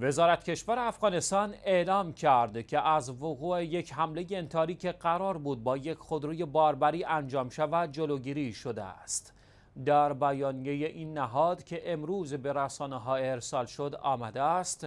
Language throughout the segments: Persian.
وزارت کشور افغانستان اعلام کرد که از وقوع یک حمله انتاری که قرار بود با یک خودروی باربری انجام شود جلوگیری شده است. در بیانیه این نهاد که امروز به رسانه ها ارسال شد آمده است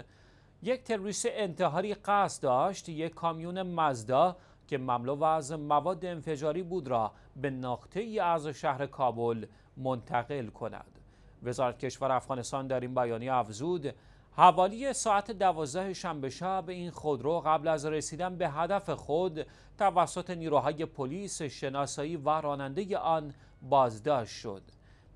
یک تروریست انتحاری قصد داشت یک کامیون مزدا که مملو از مواد انفجاری بود را به نقطه ای از شهر کابل منتقل کند وزارت کشور افغانستان در این بیانیه افزود حوالی ساعت دوازده شنبه شب این خودرو قبل از رسیدن به هدف خود توسط نیروهای پلیس شناسایی و راننده آن بازداشت شد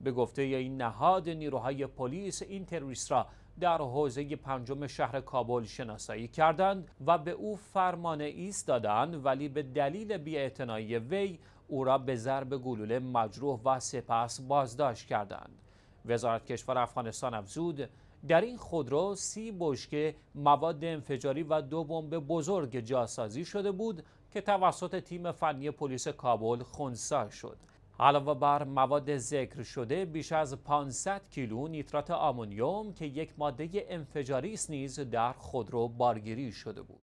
به گفته این نهاد نیروهای پلیس این تروریست را در حوزه پنجم شهر کابل شناسایی کردند و به او فرمان ایست دادند ولی به دلیل بیاعتنایی وی او را به ضرب گلوله مجروح و سپس بازداشت کردند وزارت کشور افغانستان افزود در این خودرو سی بشکه مواد انفجاری و دو بمب بزرگ جاسازی شده بود که توسط تیم فنی پلیس کابل خونسا شد علاوه بر مواد ذکر شده بیش از 500 کیلو نیترات آمونیوم که یک ماده انفجاری است نیز در خودرو بارگیری شده بود